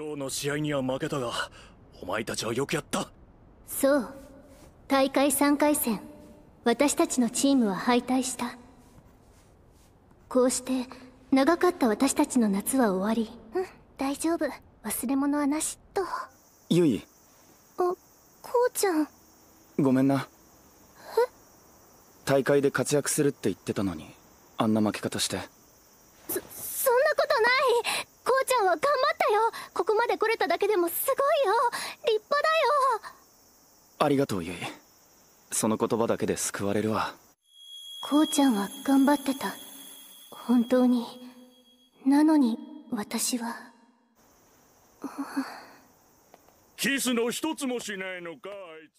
今日の試合には負けたがお前たちはよくやったそう大会3回戦私たちのチームは敗退したこうして長かった私たちの夏は終わりうん大丈夫忘れ物はなしとゆいあこうちゃんごめんなえ大会で活躍するって言ってたのにあんな負け方してそそんなことないこうちゃんは頑張ったよこまで来れただけでもすごいよ立派だよありがとうゆいその言葉だけで救われるわこうちゃんは頑張ってた本当になのに私はキスの一つもしないのかあいつ